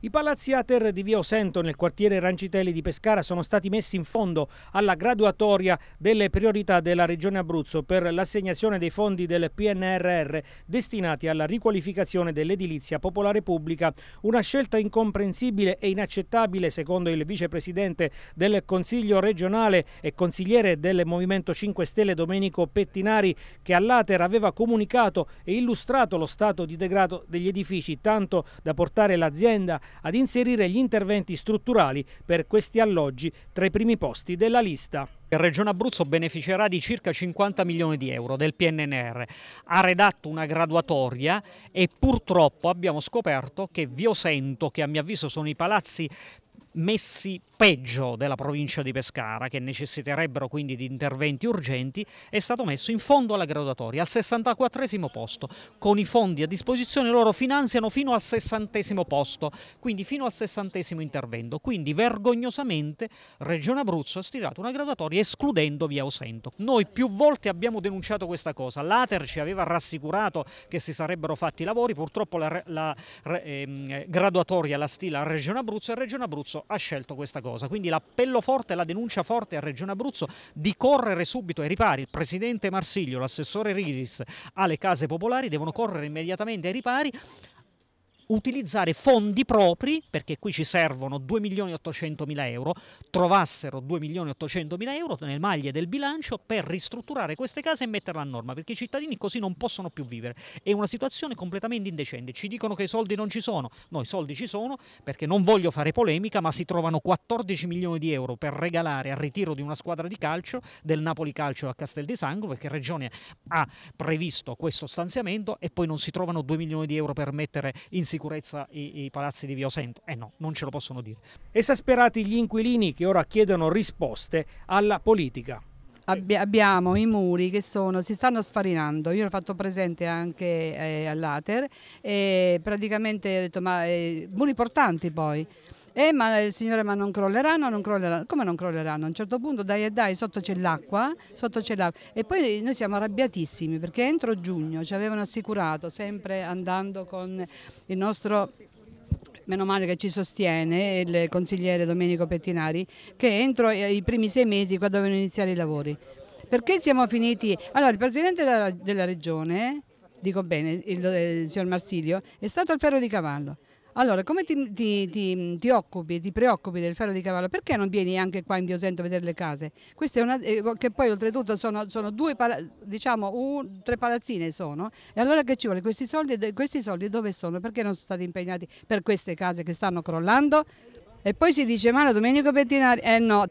I palazzi Ater di Via Osento nel quartiere Rancitelli di Pescara sono stati messi in fondo alla graduatoria delle priorità della Regione Abruzzo per l'assegnazione dei fondi del PNRR destinati alla riqualificazione dell'edilizia popolare pubblica, una scelta incomprensibile e inaccettabile secondo il vicepresidente del Consiglio regionale e consigliere del Movimento 5 Stelle Domenico Pettinari che all'Ater aveva comunicato e illustrato lo stato di degrado degli edifici tanto da portare l'azienda ad inserire gli interventi strutturali per questi alloggi tra i primi posti della lista. Il Regione Abruzzo beneficerà di circa 50 milioni di euro del PNNR, ha redatto una graduatoria e purtroppo abbiamo scoperto che Viosento, che a mio avviso sono i palazzi messi peggio della provincia di Pescara, che necessiterebbero quindi di interventi urgenti, è stato messo in fondo alla graduatoria, al 64 posto. Con i fondi a disposizione loro finanziano fino al 60 posto, quindi fino al 60 intervento. Quindi vergognosamente Regione Abruzzo ha stilato una graduatoria escludendo via Osento. Noi più volte abbiamo denunciato questa cosa, l'Ater ci aveva rassicurato che si sarebbero fatti i lavori, purtroppo la, la eh, graduatoria la stila Regione Abruzzo e Regione Abruzzo ha scelto questa cosa cosa. Quindi l'appello forte, la denuncia forte a Regione Abruzzo di correre subito ai ripari. Il presidente Marsiglio, l'assessore Riris alle case popolari devono correre immediatamente ai ripari utilizzare fondi propri, perché qui ci servono 2 milioni 800 mila euro, trovassero 2 milioni 800 mila euro nelle maglie del bilancio per ristrutturare queste case e metterle a norma, perché i cittadini così non possono più vivere. È una situazione completamente indecente. Ci dicono che i soldi non ci sono. No, i soldi ci sono perché non voglio fare polemica, ma si trovano 14 milioni di euro per regalare al ritiro di una squadra di calcio del Napoli Calcio a Castel di Sangro, perché Regione ha previsto questo stanziamento e poi non si trovano 2 milioni di euro per mettere in sicurezza sicurezza i, i palazzi di Via Viosento. Eh no, non ce lo possono dire. Esasperati gli inquilini che ora chiedono risposte alla politica abbiamo i muri che sono, si stanno sfarinando, io l'ho fatto presente anche eh, all'Ater e praticamente ho detto ma eh, muri portanti poi eh, ma il Signore, ma non crolleranno, non crolleranno. Come non crolleranno? A un certo punto, dai e dai, sotto c'è l'acqua, sotto c'è l'acqua. E poi noi siamo arrabbiatissimi perché entro giugno ci avevano assicurato, sempre andando con il nostro meno male che ci sostiene il consigliere Domenico Pettinari, che entro eh, i primi sei mesi qua dovevano iniziare i lavori. Perché siamo finiti? Allora, il presidente della, regione, dico bene, il, il, eh, il signor Marsilio, è stato al ferro di cavallo. Allora, come ti, ti, ti, ti occupi, ti preoccupi del ferro di cavallo? Perché non vieni anche qua in Diosento a vedere le case? Questa è una, eh, che poi oltretutto sono, sono due, diciamo, un, tre palazzine sono. E allora che ci vuole? Questi soldi, questi soldi dove sono? Perché non sono stati impegnati per queste case che stanno crollando? E poi si dice, ma Domenico Bettinari, eh no,